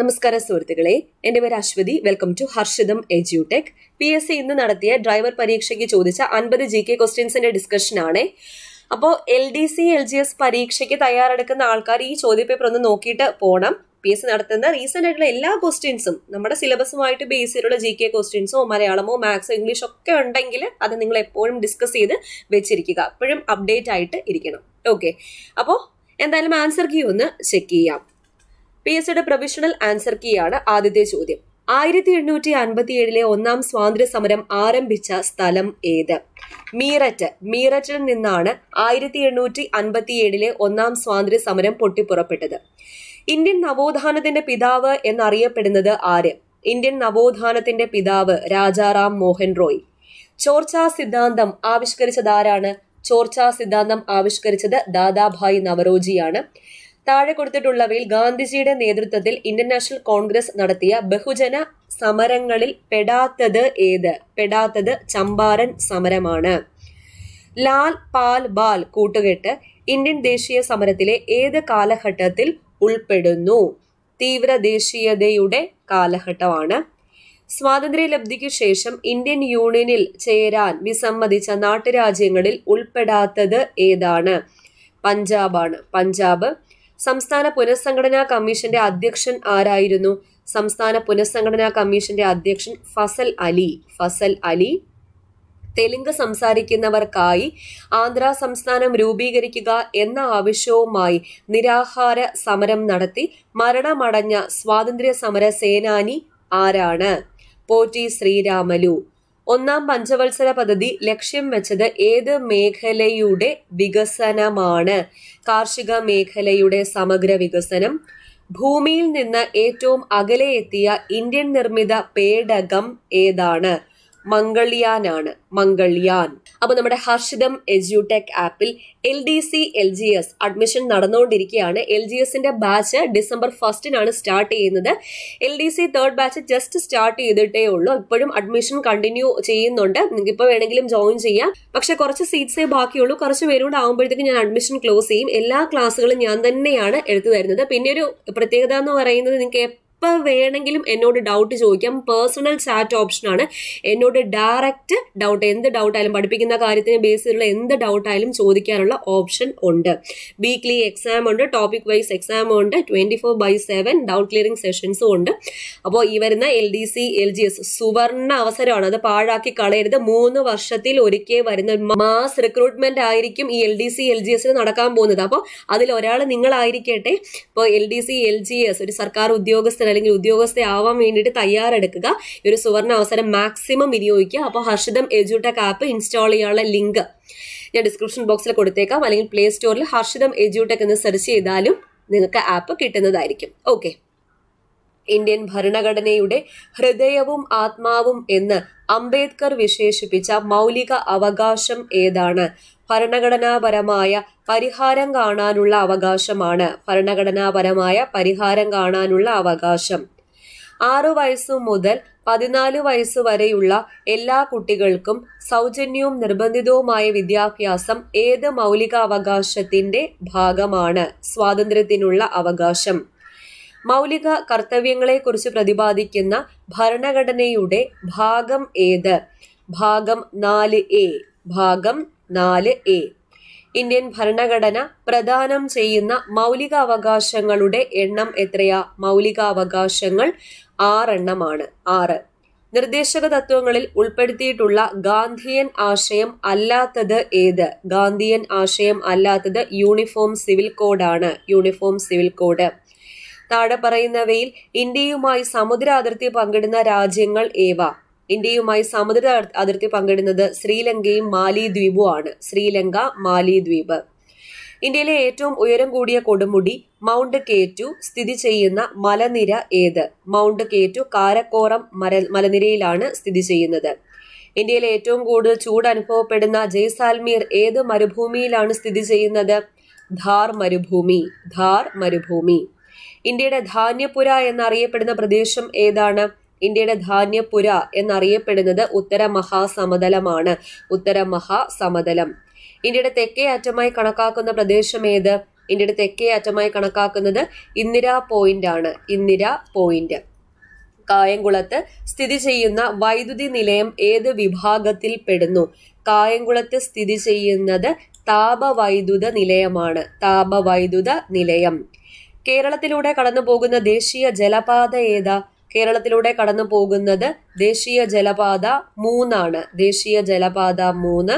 നമസ്കാരം സുഹൃത്തുക്കളെ എന്റെ പേര് അശ്വതി വെൽക്കം ടു ഹർഷിതം എജ്യൂടെക് പി എസ് സി ഇന്ന് നടത്തിയ ഡ്രൈവർ പരീക്ഷയ്ക്ക് ചോദിച്ച അൻപത് ജി കെ ക്വസ്റ്റ്യൻസിന്റെ ആണ് അപ്പോൾ L D C L G S പരീക്ഷയ്ക്ക് തയ്യാറെടുക്കുന്ന ആൾക്കാർ ഈ ചോദ്യപേപ്പർ ഒന്ന് നോക്കിയിട്ട് പോകണം പി എസ് നടത്തുന്ന റീസെന്റ് ആയിട്ടുള്ള എല്ലാ ക്വസ്റ്റ്യൻസും നമ്മുടെ സിലബസുമായിട്ട് ബേസ് ചെയ്തിട്ടുള്ള ജി കെ ക്വസ്റ്റ്യൻസോ മലയാളമോ മാത്സോ ഇംഗ്ലീഷ് ഒക്കെ ഉണ്ടെങ്കിൽ അത് നിങ്ങൾ എപ്പോഴും ഡിസ്കസ് ചെയ്ത് വെച്ചിരിക്കുക എപ്പോഴും അപ്ഡേറ്റ് ആയിട്ട് ഇരിക്കണം ഓക്കെ അപ്പോൾ എന്തായാലും ആൻസർ കീ ഒന്ന് ചെക്ക് ചെയ്യാം പി എസ് സിയുടെ പ്രൊവിഷണൽ ആൻസർ കീയാണ് ആദ്യത്തെ ചോദ്യം ആയിരത്തി എണ്ണൂറ്റി ഏഴിലെ ഒന്നാം സ്വാതന്ത്ര്യ സമരം ആരംഭിച്ച സ്ഥലം ഏത് മീററ്റ് മീററ്റിൽ നിന്നാണ് ആയിരത്തി എണ്ണൂറ്റി ഏഴിലെ ഒന്നാം സ്വാതന്ത്ര്യ സമരം പൊട്ടിപ്പുറപ്പെട്ടത് ഇന്ത്യൻ നവോത്ഥാനത്തിന്റെ പിതാവ് എന്നറിയപ്പെടുന്നത് ആര് ഇന്ത്യൻ നവോത്ഥാനത്തിന്റെ പിതാവ് രാജാറാം മോഹൻ റോയ് ചോർച്ചാ സിദ്ധാന്തം ആവിഷ്കരിച്ചത് ആരാണ് ചോർച്ചാ സിദ്ധാന്തം ആവിഷ്കരിച്ചത് ദാദാഭായ് നവറോജിയാണ് താഴെ കൊടുത്തിട്ടുള്ളവയിൽ ഗാന്ധിജിയുടെ നേതൃത്വത്തിൽ ഇന്ത്യൻ നാഷണൽ കോൺഗ്രസ് നടത്തിയ ബഹുജന സമരങ്ങളിൽ പെടാത്തത് ഏത് പെടാത്തത് ചമ്പാരൻ സമരമാണ് ലാൽ പാൽ ബാൽ കൂട്ടുകെട്ട് ഇന്ത്യൻ ദേശീയ സമരത്തിലെ ഏത് കാലഘട്ടത്തിൽ ഉൾപ്പെടുന്നു തീവ്ര ദേശീയതയുടെ കാലഘട്ടമാണ് ലബ്ധിക്ക് ശേഷം ഇന്ത്യൻ യൂണിയനിൽ ചേരാൻ വിസമ്മതിച്ച നാട്ടുരാജ്യങ്ങളിൽ ഉൾപ്പെടാത്തത് ഏതാണ് പഞ്ചാബാണ് പഞ്ചാബ് സംസ്ഥാന പുനഃസംഘടനാ കമ്മീഷന്റെ അധ്യക്ഷൻ ആരായിരുന്നു സംസ്ഥാന പുനഃസംഘടനാ കമ്മീഷന്റെ അധ്യക്ഷൻ ഫസൽ അലി ഫസൽ അലി തെലുങ്ക് സംസാരിക്കുന്നവർക്കായി ആന്ധ്ര സംസ്ഥാനം രൂപീകരിക്കുക എന്ന ആവശ്യവുമായി നിരാഹാര സമരം നടത്തി മരണമടഞ്ഞ സ്വാതന്ത്ര്യ സമര സേനാനി ആരാണ് പോറ്റി ശ്രീരാമലു ഒന്നാം പഞ്ചവത്സര പദ്ധതി ലക്ഷ്യം വെച്ചത് ഏത് മേഖലയുടെ വികസനമാണ് കാർഷിക മേഖലയുടെ സമഗ്ര വികസനം ഭൂമിയിൽ നിന്ന് ഏറ്റവും അകലെ എത്തിയ ഇന്ത്യൻ നിർമ്മിത പേടകം ഏതാണ് മംഗൾയാനാണ് മംഗൾയാൻ അപ്പോൾ നമ്മുടെ ഹർഷിതം എജ്യൂടെക് ആപ്പിൽ L D C L G S admission നടന്നുകൊണ്ടിരിക്കുകയാണ് എൽ ജി എസിന്റെ ബാച്ച് ഡിസംബർ ഫസ്റ്റിനാണ് സ്റ്റാർട്ട് ചെയ്യുന്നത് L D C third batch just start ചെയ്തിട്ടേ ഉള്ളൂ ഇപ്പോഴും അഡ്മിഷൻ കണ്ടിന്യൂ ചെയ്യുന്നുണ്ട് നിങ്ങൾക്ക് ഇപ്പോൾ വേണമെങ്കിലും ജോയിൻ ചെയ്യാം പക്ഷെ കുറച്ച് സീറ്റ്സേ ബാക്കിയുള്ളൂ കുറച്ച് പേരുകൂടെ ആകുമ്പോഴത്തേക്കും ഞാൻ അഡ്മിഷൻ ക്ലോസ് ചെയ്യും എല്ലാ ക്ലാസ്സുകളും ഞാൻ തന്നെയാണ് എടുത്തു തരുന്നത് പിന്നെ ഒരു പ്രത്യേകത എന്ന് പറയുന്നത് നിങ്ങൾക്ക് എപ്പോൾ വേണമെങ്കിലും എന്നോട് ഡൗട്ട് ചോദിക്കാം പേഴ്സണൽ ചാറ്റ് ഓപ്ഷനാണ് എന്നോട് ഡയറക്റ്റ് ഡൗട്ട് എന്ത് ഡൗട്ടായാലും പഠിപ്പിക്കുന്ന കാര്യത്തിന് ബേസ് ചെയ്തുള്ള എന്ത് ഡൗട്ടായാലും ചോദിക്കാനുള്ള ഓപ്ഷൻ ഉണ്ട് വീക്ക്ലി എക്സാം ഉണ്ട് ടോപ്പിക് വൈസ് എക്സാം ഉണ്ട് twenty four by seven doubt clearing സെഷൻസും ഉണ്ട് അപ്പോൾ ഈ വരുന്ന L D C L G S സുവർണ അവസരമാണ് അത് പാഴാക്കി കളയരുത് മൂന്ന് വർഷത്തിൽ ഒരിക്കൽ വരുന്ന മാസ് റിക്രൂട്ട്മെന്റ് ആയിരിക്കും ഈ L D C L G എസിന് നടക്കാൻ പോകുന്നത് അപ്പോൾ അതിൽ ഒരാൾ നിങ്ങളായിരിക്കട്ടെ ഇപ്പോൾ L D C L G S ഒരു സർക്കാർ ഉദ്യോഗസ്ഥ അല്ലെങ്കിൽ ആവാൻ വേണ്ടിയിട്ട് തയ്യാറെടുക്കുക ഈ ഒരു സുവർണ അവസരം മാക്സിമം വിനിയോഗിക്കുക അപ്പോൾ ഹർഷിതം എജുടെക് ആപ്പ് ഇൻസ്റ്റാൾ ചെയ്യാനുള്ള ലിങ്ക് ഞാൻ ഡിസ്ക്രിപ്ഷൻ ബോക്സിൽ കൊടുത്തേക്കാം അല്ലെങ്കിൽ പ്ലേ സ്റ്റോറിൽ ഹർഷിതം എജുടെക് എന്ന് സെർച്ച് ചെയ്താലും നിങ്ങൾക്ക് ആപ്പ് കിട്ടുന്നതായിരിക്കും ഓക്കെ ഇന്ത്യൻ ഭരണഘടനയുടെ ഹൃദയവും ആത്മാവും എന്ന് അംബേദ്കർ വിശേഷിപ്പിച്ച മൗലിക അവകാശം ഏതാണ് ഭരണഘടനാപരമായ പരിഹാരം കാണാനുള്ള അവകാശമാണ് ഭരണഘടനാപരമായ പരിഹാരം കാണാനുള്ള അവകാശം ആറു വയസ്സു മുതൽ പതിനാല് വയസ്സ് വരെയുള്ള എല്ലാ കുട്ടികൾക്കും സൗജന്യവും നിർബന്ധിതവുമായ വിദ്യാഭ്യാസം ഏത് അവകാശത്തിന്റെ ഭാഗമാണ് സ്വാതന്ത്ര്യത്തിനുള്ള അവകാശം മൗലിക കർത്തവ്യങ്ങളെക്കുറിച്ച് പ്രതിപാദിക്കുന്ന ഭരണഘടനയുടെ ഭാഗം ഏത് ഭാഗം നാല് എ ഭാഗം നാല് എ ഇന്ത്യൻ ഭരണഘടന പ്രദാനം ചെയ്യുന്ന മൗലികാവകാശങ്ങളുടെ എണ്ണം എത്രയാ മൗലികാവകാശങ്ങൾ ആറെണ്ണമാണ് ആറ് നിർദ്ദേശക തത്വങ്ങളിൽ ഉൾപ്പെടുത്തിയിട്ടുള്ള ഗാന്ധിയൻ ആശയം അല്ലാത്തത് ഏത് ഗാന്ധിയൻ ആശയം അല്ലാത്തത് യൂണിഫോം സിവിൽ കോഡാണ് യൂണിഫോം സിവിൽ കോഡ് താഴെ പറയുന്നവയിൽ ഇന്ത്യയുമായി സമുദ്ര അതിർത്തി പങ്കിടുന്ന രാജ്യങ്ങൾ ഏവ ഇന്ത്യയുമായി സമുദ്ര അതിർത്തി പങ്കിടുന്നത് ശ്രീലങ്കയും മാലി ശ്രീലങ്ക മാലി ദ്വീപ് ഇന്ത്യയിലെ ഏറ്റവും ഉയരം കൂടിയ കൊടുമുടി മൗണ്ട് കേറ്റു സ്ഥിതി ചെയ്യുന്ന മലനിര ഏത് മൗണ്ട് കേറ്റു കാരക്കോറം മര മലനിരയിലാണ് സ്ഥിതി ചെയ്യുന്നത് ഇന്ത്യയിലെ ഏറ്റവും കൂടുതൽ ചൂട് അനുഭവപ്പെടുന്ന ജയ്സാൽമീർ ഏത് മരുഭൂമിയിലാണ് സ്ഥിതി ചെയ്യുന്നത് ധാർ മരുഭൂമി ധാർ മരുഭൂമി ഇന്ത്യയുടെ ധാന്യപുര എന്നറിയപ്പെടുന്ന പ്രദേശം ഏതാണ് ഇന്ത്യയുടെ ധാന്യപുര എന്നറിയപ്പെടുന്നത് ഉത്തര മഹാസമതലമാണ് ഉത്തര മഹാസമതലം ഇന്ത്യയുടെ തെക്കേ അറ്റമായി കണക്കാക്കുന്ന പ്രദേശം ഏത് ഇന്ത്യയുടെ തെക്കേ അറ്റമായി കണക്കാക്കുന്നത് ഇന്ദിര പോയിന്റ് ആണ് ഇന്ദിര പോയിന്റ് കായംകുളത്ത് സ്ഥിതി ചെയ്യുന്ന വൈദ്യുതി നിലയം ഏത് വിഭാഗത്തിൽ പെടുന്നു കായംകുളത്ത് സ്ഥിതി ചെയ്യുന്നത് താപവൈദ്യുത നിലയമാണ് താപവൈദ്യുത നിലയം കേരളത്തിലൂടെ കടന്നു പോകുന്ന ദേശീയ ജലപാത ഏതാ കേരളത്തിലൂടെ കടന്നു പോകുന്നത് ദേശീയ ജലപാത മൂന്നാണ് ദേശീയ ജലപാത മൂന്ന്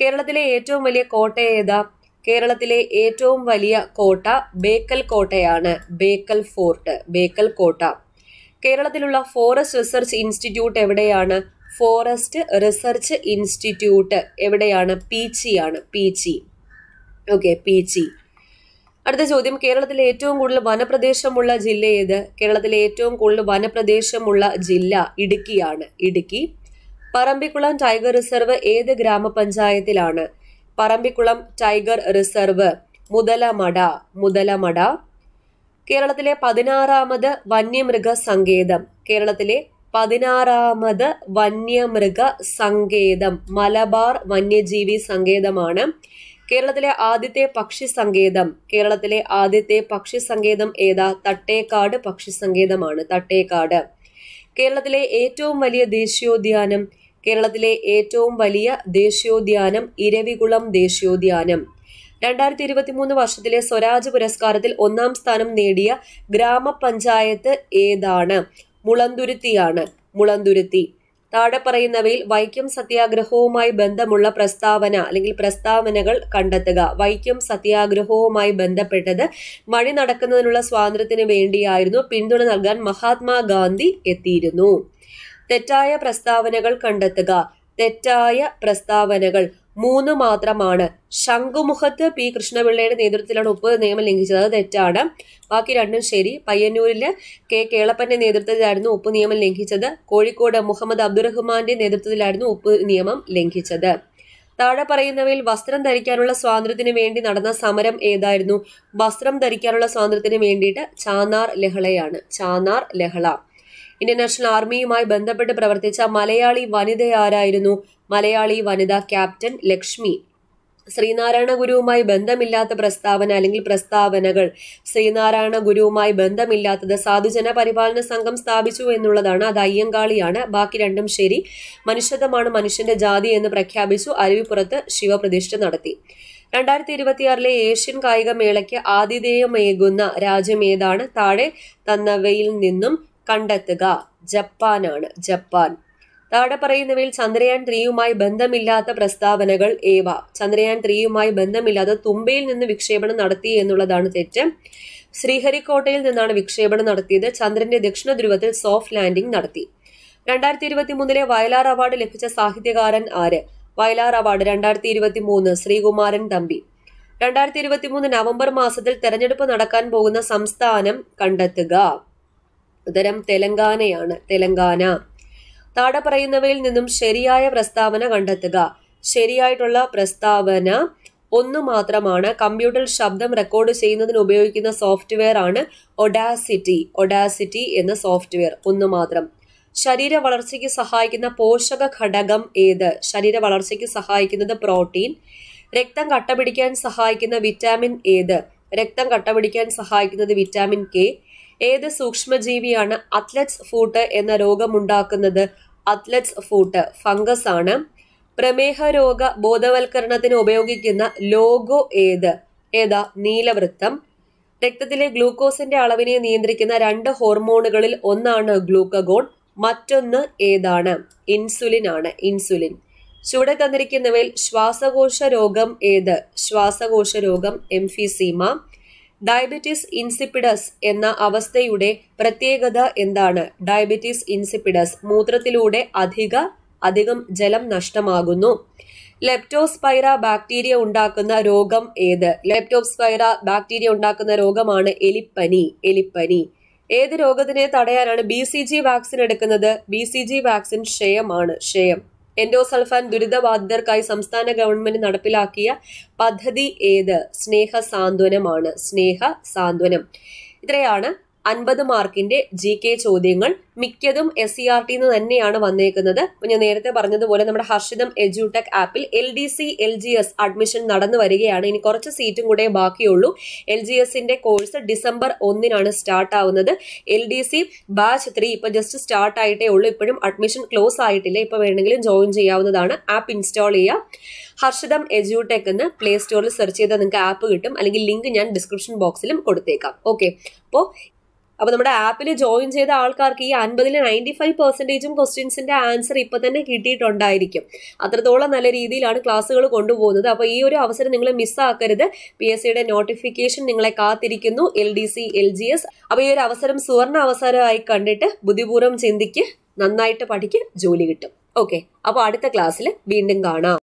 കേരളത്തിലെ ഏറ്റവും വലിയ കോട്ട ഏതാ കേരളത്തിലെ ഏറ്റവും വലിയ കോട്ട ബേക്കൽ കോട്ടയാണ് ബേക്കൽ ഫോർട്ട് ബേക്കൽ കോട്ട കേരളത്തിലുള്ള ഫോറസ്റ്റ് റിസർച്ച് ഇൻസ്റ്റിറ്റ്യൂട്ട് എവിടെയാണ് ഫോറസ്റ്റ് റിസർച്ച് ഇൻസ്റ്റിറ്റ്യൂട്ട് എവിടെയാണ് പീച്ചിയാണ് പീച്ചി ഓക്കെ പീച്ചി അടുത്ത ചോദ്യം കേരളത്തിലെ ഏറ്റവും കൂടുതൽ വനപ്രദേശമുള്ള ജില്ല ഏത് കേരളത്തിലെ ഏറ്റവും കൂടുതൽ വനപ്രദേശമുള്ള ജില്ല ഇടുക്കിയാണ് ഇടുക്കി പറമ്പിക്കുളം ടൈഗർ റിസർവ് ഏത് ഗ്രാമപഞ്ചായത്തിലാണ് പറമ്പിക്കുളം ടൈഗർ റിസർവ് മുതലമട മുതലമട കേരളത്തിലെ പതിനാറാമത് വന്യമൃഗ സങ്കേതം കേരളത്തിലെ പതിനാറാമത് വന്യമൃഗ സങ്കേതം മലബാർ വന്യജീവി സങ്കേതമാണ് കേരളത്തിലെ ആദ്യത്തെ പക്ഷി സങ്കേതം കേരളത്തിലെ ആദ്യത്തെ പക്ഷി സങ്കേതം ഏതാ തട്ടേക്കാട് പക്ഷി സങ്കേതമാണ് തട്ടേക്കാട് കേരളത്തിലെ ഏറ്റവും വലിയ ദേശീയോദ്യാനം കേരളത്തിലെ ഏറ്റവും വലിയ ദേശീയോദ്യാനം ഇരവികുളം ദേശീയോദ്യാനം രണ്ടായിരത്തി ഇരുപത്തിമൂന്ന് വർഷത്തിലെ സ്വരാജ് പുരസ്കാരത്തിൽ ഒന്നാം സ്ഥാനം നേടിയ ഗ്രാമപഞ്ചായത്ത് ഏതാണ് മുളന്തുരുത്തിയാണ് മുളന്തുരുത്തി താഴെ പറയുന്നവയിൽ വൈക്കം സത്യാഗ്രഹവുമായി ബന്ധമുള്ള പ്രസ്താവന അല്ലെങ്കിൽ പ്രസ്താവനകൾ കണ്ടെത്തുക വൈക്കം സത്യാഗ്രഹവുമായി ബന്ധപ്പെട്ടത് മഴി നടക്കുന്നതിനുള്ള സ്വാതന്ത്ര്യത്തിന് വേണ്ടിയായിരുന്നു പിന്തുണ നൽകാൻ മഹാത്മാഗാന്ധി എത്തിയിരുന്നു തെറ്റായ പ്രസ്താവനകൾ കണ്ടെത്തുക തെറ്റായ പ്രസ്താവനകൾ മൂന്ന് മാത്രമാണ് ശംഖുമുഖത്ത് പി കൃഷ്ണപിള്ളയുടെ നേതൃത്വത്തിലാണ് ഉപ്പ് നിയമം ലംഘിച്ചത് അത് തെറ്റാണ് ബാക്കി രണ്ടും ശരി പയ്യന്നൂരിൽ കെ കേളപ്പന്റെ നേതൃത്വത്തിലായിരുന്നു ഉപ്പ് നിയമം ലംഘിച്ചത് കോഴിക്കോട് മുഹമ്മദ് അബ്ദുറഹ്മാന്റെ നേതൃത്വത്തിലായിരുന്നു ഉപ്പ് നിയമം ലംഘിച്ചത് താഴെ പറയുന്നവയിൽ വസ്ത്രം ധരിക്കാനുള്ള സ്വാതന്ത്ര്യത്തിന് വേണ്ടി നടന്ന സമരം ഏതായിരുന്നു വസ്ത്രം ധരിക്കാനുള്ള സ്വാതന്ത്ര്യത്തിന് വേണ്ടിയിട്ട് ചാനാർ ലഹളയാണ് ചാനാർ ലഹള ഇന്ത്യൻ നാഷണൽ ആർമിയുമായി ബന്ധപ്പെട്ട് പ്രവർത്തിച്ച മലയാളി വനിത ആരായിരുന്നു മലയാളി വനിതാ ക്യാപ്റ്റൻ ലക്ഷ്മി ശ്രീനാരായണ ഗുരുവുമായി ബന്ധമില്ലാത്ത പ്രസ്താവന അല്ലെങ്കിൽ പ്രസ്താവനകൾ ശ്രീനാരായണ ഗുരുവുമായി ബന്ധമില്ലാത്തത് സാധുജന പരിപാലന സംഘം സ്ഥാപിച്ചു എന്നുള്ളതാണ് അത് അയ്യങ്കാളിയാണ് ബാക്കി രണ്ടും ശരി മനുഷ്യത്വമാണ് മനുഷ്യന്റെ ജാതി എന്ന് പ്രഖ്യാപിച്ചു അരുവിപ്പുറത്ത് ശിവപ്രതിഷ്ഠ നടത്തി രണ്ടായിരത്തി ഇരുപത്തിയാറിലെ ഏഷ്യൻ കായിക മേളയ്ക്ക് ആതിഥേയമേകുന്ന രാജ്യം ഏതാണ് താഴെ തന്നവയിൽ നിന്നും കണ്ടെത്തുക ജപ്പാനാണ് ജപ്പാൻ താഴെ പറയുന്നവയിൽ ചന്ദ്രയാൻ ത്രീയുമായി ബന്ധമില്ലാത്ത പ്രസ്താവനകൾ ഏവ ചന്ദ്രയാൻ ത്രീയുമായി ബന്ധമില്ലാതെ തുമ്പയിൽ നിന്ന് വിക്ഷേപണം നടത്തി എന്നുള്ളതാണ് തെറ്റ് ശ്രീഹരിക്കോട്ടയിൽ നിന്നാണ് വിക്ഷേപണം നടത്തിയത് ചന്ദ്രന്റെ ദക്ഷിണ ധ്രുവത്തിൽ സോഫ്റ്റ് ലാൻഡിംഗ് നടത്തി രണ്ടായിരത്തി ഇരുപത്തി മൂന്നിലെ വയലാർ അവാർഡ് ലഭിച്ച സാഹിത്യകാരൻ ആര് വയലാർ അവാർഡ് രണ്ടായിരത്തി ഇരുപത്തി മൂന്ന് ശ്രീകുമാരൻ തമ്പി രണ്ടായിരത്തി ഇരുപത്തി മൂന്ന് നവംബർ മാസത്തിൽ തെരഞ്ഞെടുപ്പ് നടക്കാൻ പോകുന്ന സംസ്ഥാനം കണ്ടെത്തുക ഉത്തരം തെലങ്കാനയാണ് തെലങ്കാന താട പറയുന്നവയിൽ നിന്നും ശരിയായ പ്രസ്താവന കണ്ടെത്തുക ശരിയായിട്ടുള്ള പ്രസ്താവന ഒന്ന് മാത്രമാണ് കമ്പ്യൂട്ടർ ശബ്ദം റെക്കോർഡ് ചെയ്യുന്നതിന് ഉപയോഗിക്കുന്ന സോഫ്റ്റ്വെയർ ആണ് ഒഡാസിറ്റി ഒഡാസിറ്റി എന്ന സോഫ്റ്റ്വെയർ ഒന്ന് മാത്രം ശരീര വളർച്ചയ്ക്ക് സഹായിക്കുന്ന പോഷക ഘടകം ഏത് ശരീര വളർച്ചയ്ക്ക് സഹായിക്കുന്നത് പ്രോട്ടീൻ രക്തം കട്ടപിടിക്കാൻ സഹായിക്കുന്ന വിറ്റാമിൻ ഏത് രക്തം കട്ടപിടിക്കാൻ സഹായിക്കുന്നത് വിറ്റാമിൻ കെ ഏത് സൂക്ഷ്മജീവിയാണ് അത്ലറ്റ്സ് ഫൂട്ട് എന്ന രോഗമുണ്ടാക്കുന്നത് അത്ലറ്റ്സ് ഫൂട്ട് ഫംഗസ് ആണ് പ്രമേഹ രോഗ ബോധവൽക്കരണത്തിന് ഉപയോഗിക്കുന്ന ലോഗോ ഏത് ഏതാ നീലവൃത്തം രക്തത്തിലെ ഗ്ലൂക്കോസിന്റെ അളവിനെ നിയന്ത്രിക്കുന്ന രണ്ട് ഹോർമോണുകളിൽ ഒന്നാണ് ഗ്ലൂക്കഗോൺ മറ്റൊന്ന് ഏതാണ് ഇൻസുലിൻ ആണ് ഇൻസുലിൻ ചുവടെ തന്നിരിക്കുന്നവയിൽ ശ്വാസകോശ രോഗം ഏത് ശ്വാസകോശ രോഗം എംഫിസീമ ഡയബറ്റിസ് ഇൻസിപ്പിഡസ് എന്ന അവസ്ഥയുടെ പ്രത്യേകത എന്താണ് ഡയബറ്റിസ് ഇൻസിപ്പിഡസ് മൂത്രത്തിലൂടെ അധിക അധികം ജലം നഷ്ടമാകുന്നു ലെപ്റ്റോസ്പൈറ ബാക്ടീരിയ ഉണ്ടാക്കുന്ന രോഗം ഏത് ലെപ്റ്റോസ്പൈറ ബാക്ടീരിയ ഉണ്ടാക്കുന്ന രോഗമാണ് എലിപ്പനി എലിപ്പനി ഏത് രോഗത്തിനെ തടയാനാണ് ബി സി ജി വാക്സിൻ എടുക്കുന്നത് ബി സി ജി വാക്സിൻ ക്ഷയമാണ് ക്ഷയം എൻഡോസൾഫാൻ ദുരിതബാധിതർക്കായി സംസ്ഥാന ഗവൺമെന്റ് നടപ്പിലാക്കിയ പദ്ധതി ഏത് സ്നേഹ സാന്ത്വനമാണ് സ്നേഹ സാന്ത്വനം ഇത്രയാണ് അൻപത് മാർക്കിന്റെ ജി കെ ചോദ്യങ്ങൾ മിക്കതും S C e R T നിന്ന് തന്നെയാണ് വന്നേക്കുന്നത് ഞാൻ നേരത്തെ പറഞ്ഞതുപോലെ നമ്മുടെ ഹർഷിതം എജ്യൂടെക് ആപ്പിൽ L D C L G S admission നടന്നു വരികയാണ് ഇനി കുറച്ച് സീറ്റും കൂടെ ബാക്കിയുള്ളൂ എൽ ജി എസിന്റെ കോഴ്സ് ഡിസംബർ ഒന്നിനാണ് സ്റ്റാർട്ട് ആവുന്നത് L D C batch three ഇപ്പൊ ജസ്റ്റ് സ്റ്റാർട്ട് ആയിട്ടേ ഉള്ളൂ ഇപ്പോഴും അഡ്മിഷൻ ക്ലോസ് ആയിട്ടില്ല ഇപ്പൊ വേണമെങ്കിലും ജോയിൻ ചെയ്യാവുന്നതാണ് ആപ്പ് ഇൻസ്റ്റാൾ ചെയ്യുക ഹർഷിതം എജ്യൂടെക് എന്ന് പ്ലേ സ്റ്റോറിൽ സെർച്ച് ചെയ്താൽ നിങ്ങൾക്ക് ആപ്പ് കിട്ടും അല്ലെങ്കിൽ ലിങ്ക് ഞാൻ ഡിസ്ക്രിപ്ഷൻ ബോക്സിലും കൊടുത്തേക്കാം ഓക്കെ അപ്പോൾ അപ്പോൾ നമ്മുടെ ആപ്പിൽ ജോയിൻ ചെയ്ത ആൾക്കാർക്ക് ഈ അൻപതിൽ നയൻറ്റി ഫൈവ് പെർസെൻറ്റേജും ക്വസ്റ്റ്യൻസിൻ്റെ ആൻസർ ഇപ്പോൾ തന്നെ കിട്ടിയിട്ടുണ്ടായിരിക്കും അത്രത്തോളം നല്ല രീതിയിലാണ് ക്ലാസ്സുകൾ കൊണ്ടുപോകുന്നത് അപ്പോൾ ഈ ഒരു അവസരം നിങ്ങൾ മിസ്സാക്കരുത് പി എസ് സിയുടെ നോട്ടിഫിക്കേഷൻ നിങ്ങളെ കാത്തിരിക്കുന്നു L D C L G S അപ്പോൾ ഈ ഒരു അവസരം സുവർണ അവസരമായി കണ്ടിട്ട് ബുദ്ധിപൂർവ്വം ചിന്തിക്ക് നന്നായിട്ട് പഠിക്ക് ജോലി കിട്ടും ഓക്കെ അപ്പോൾ അടുത്ത ക്ലാസ്സിൽ വീണ്ടും കാണാം